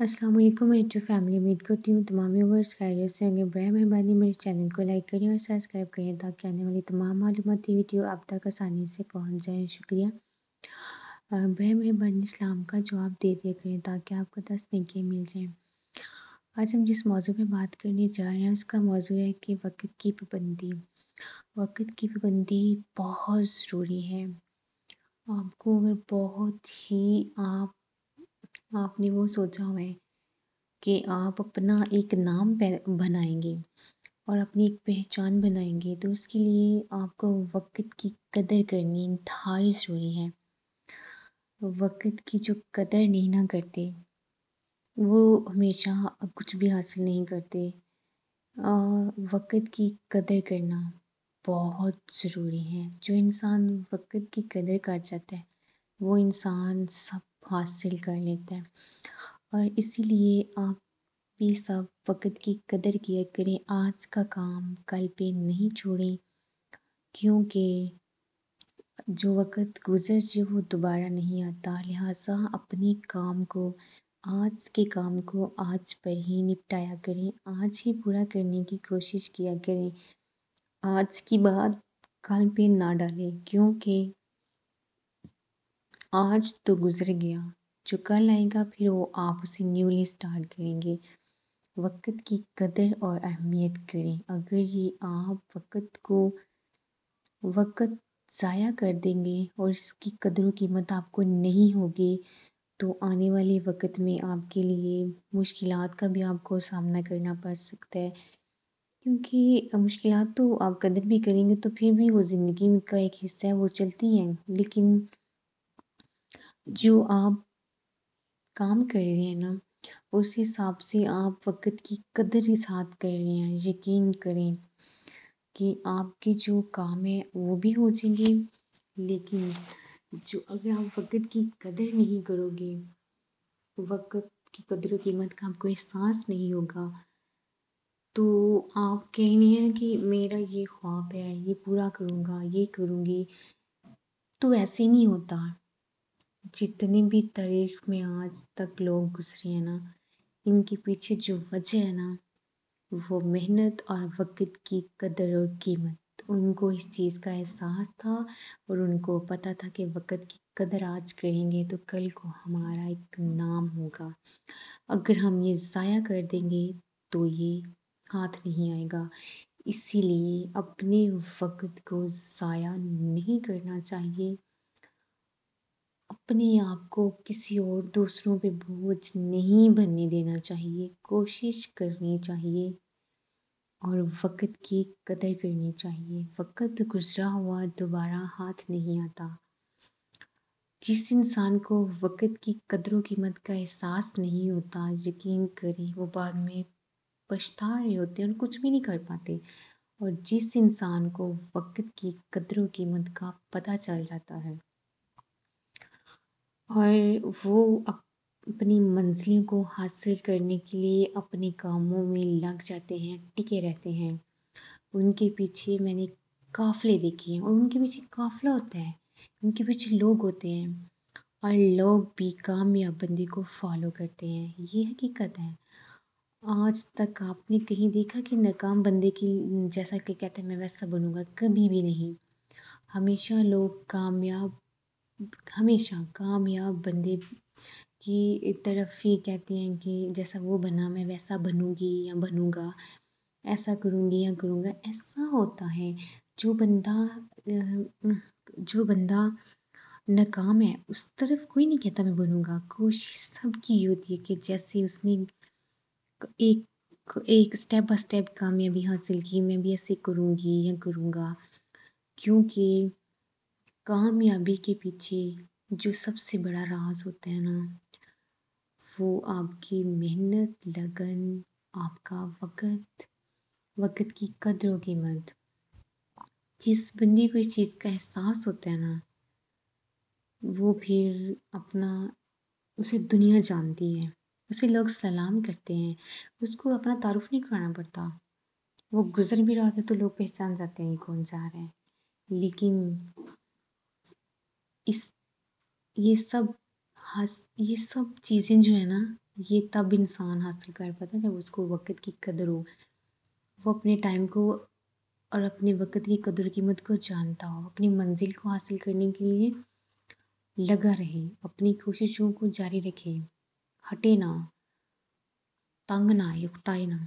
मैं to family उम्मीद करती हूँ तमाम व्यूवर्स खैरियत से होंगे बर मेहरबानी मेरे चैनल को लाइक करें और सब्सक्राइब करें ताकि आने वाली तमाम मालूमती वीडियो आप तक आसानी से पहुँच जाए शुक्रिया बर मेहरबानी इस्लाम का जवाब दे दिया करें ताकि आपको दस तनके मिल जाए आज हम जिस मौजू पर बात करने जा रहे हैं उसका मौजू है कि वक़्त की पाबंदी वक़्त की पाबंदी बहुत ज़रूरी है आपको अगर बहुत ही आप आपने वो सोचा हुआ है कि आप अपना एक नाम बनाएंगे और अपनी एक पहचान बनाएंगे तो उसके लिए आपको वक्त की कदर करनी इंतहाई ज़रूरी है वक्त की जो कदर नहीं ना करते वो हमेशा कुछ भी हासिल नहीं करते वक्त की कदर करना बहुत ज़रूरी है जो इंसान वक्त की कदर कर जाता है वो इंसान सब हासिल कर लेते हैं और इसीलिए आप भी सब वक़्त की कदर किया करें आज का काम कल पे नहीं छोड़ें क्योंकि जो वक़्त गुजर जाए वो दोबारा नहीं आता लिहाजा अपने काम को आज के काम को आज पर ही निपटाया करें आज ही पूरा करने की कोशिश किया करें आज की बात कल पे ना डालें क्योंकि आज तो गुज़र गया जो कल आएगा फिर वो आप उसे न्यूली स्टार्ट करेंगे वक्त की कदर और अहमियत करें अगर ये आप वक्त को वक्त ज़ाया कर देंगे और इसकी कदर कीमत आपको नहीं होगी तो आने वाले वक्त में आपके लिए मुश्किल का भी आपको सामना करना पड़ सकता है क्योंकि मुश्किल तो आप कदर भी करेंगे तो फिर भी वो ज़िंदगी का एक हिस्सा है वो चलती हैं लेकिन जो आप काम कर रहे हैं ना उस हिसाब से आप वक्त की कदर ही साथ कर रहे हैं यकीन करें कि आपके जो काम है वो भी हो जाएंगे लेकिन जो अगर आप वक्त की कदर नहीं करोगे वक्त की कदर कीमत का आपको एहसास नहीं होगा तो आप कह रहे हैं कि मेरा ये ख्वाब है ये पूरा करूँगा ये करूँगी तो ऐसे नहीं होता जितनी भी तारीख में आज तक लोग गुजरे हैं ना इनके पीछे जो वजह है ना वो मेहनत और वक्त की कदर और कीमत उनको इस चीज़ का एहसास था और उनको पता था कि वक्त की कदर आज करेंगे तो कल को हमारा एक नाम होगा अगर हम ये ज़ाया कर देंगे तो ये हाथ नहीं आएगा इसीलिए अपने वक्त को ज़ाया नहीं करना चाहिए अपने आप को किसी और दूसरों पे बोझ नहीं बनने देना चाहिए कोशिश करनी चाहिए और वक्त की कदर करनी चाहिए वक्त गुजरा हुआ दोबारा हाथ नहीं आता जिस इंसान को वक्त की कदर कीमत का एहसास नहीं होता यकीन करें वो बाद में पछता रहे होते हैं और कुछ भी नहीं कर पाते और जिस इंसान को वक्त की कदर कीमत का पता चल जाता है और वो अपनी मंजिलों को हासिल करने के लिए अपने कामों में लग जाते हैं टिके रहते हैं उनके पीछे मैंने काफ़ले देखे हैं और उनके पीछे काफ़ला होता है उनके पीछे लोग होते हैं और लोग भी कामयाब बंदे को फॉलो करते हैं ये हकीकत है आज तक आपने कहीं देखा कि नाकाम बंदे की जैसा कि कहते हैं मैं वैसा बनूंगा कभी भी नहीं हमेशा लोग कामयाब हमेशा कामयाब बंदे की तरफ ही कहती हैं कि जैसा वो बना मैं वैसा बनूंगी या बनूंगा ऐसा करूंगी या करूंगा ऐसा होता है जो बंदा जो बंदा नाकाम है उस तरफ कोई नहीं कहता मैं बनूंगा कोशिश सबकी होती है कि जैसे उसने एक एक स्टेप बाय स्टेप कामयाबी हासिल की मैं भी ऐसे करूंगी या करूंगा क्योंकि कामयाबी के पीछे जो सबसे बड़ा राज होता है ना वो आपकी मेहनत लगन आपका वक़्त वक़्त की कदर व कीमत जिस बंदी को इस चीज़ का एहसास होता है ना वो फिर अपना उसे दुनिया जानती है उसे लोग सलाम करते हैं उसको अपना तारुफ नहीं कराना पड़ता वो गुज़र भी रहा था तो लोग पहचान जाते हैं कौन सा आ रहा है लेकिन इस ये सब ये सब चीज़ें जो है ना ये तब इंसान हासिल कर पाता है जब उसको वक्त की कदर हो वो अपने टाइम को और अपने वक्त की कदर कीमत को जानता हो अपनी मंजिल को हासिल करने के लिए लगा रहे अपनी कोशिशों को जारी रखे हटे ना तंग ना युक्ताए ना